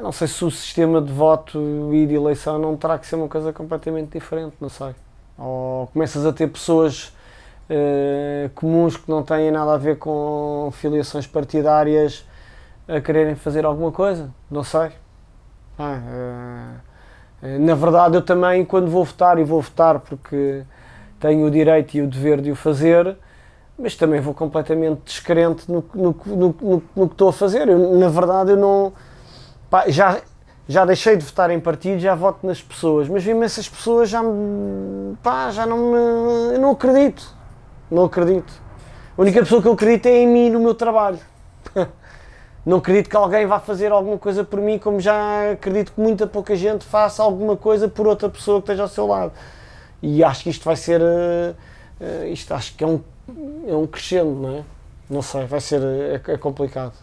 não sei se o sistema de voto e de eleição não terá que ser uma coisa completamente diferente, não sei. Ou começas a ter pessoas uh, comuns que não têm nada a ver com filiações partidárias a quererem fazer alguma coisa, não sei. Ah, uh, na verdade, eu também, quando vou votar, e vou votar porque tenho o direito e o dever de o fazer, mas também vou completamente descrente no, no, no, no, no que estou a fazer. Eu, na verdade, eu não Pá, já, já deixei de votar em partido, já voto nas pessoas, mas essas pessoas já me. pá, já não me. eu não acredito. Não acredito. A única pessoa que eu acredito é em mim, no meu trabalho. não acredito que alguém vá fazer alguma coisa por mim, como já acredito que muita pouca gente faça alguma coisa por outra pessoa que esteja ao seu lado. E acho que isto vai ser. Uh, isto acho que é um, é um crescendo, não é? Não sei, vai ser. Eh, é, é complicado.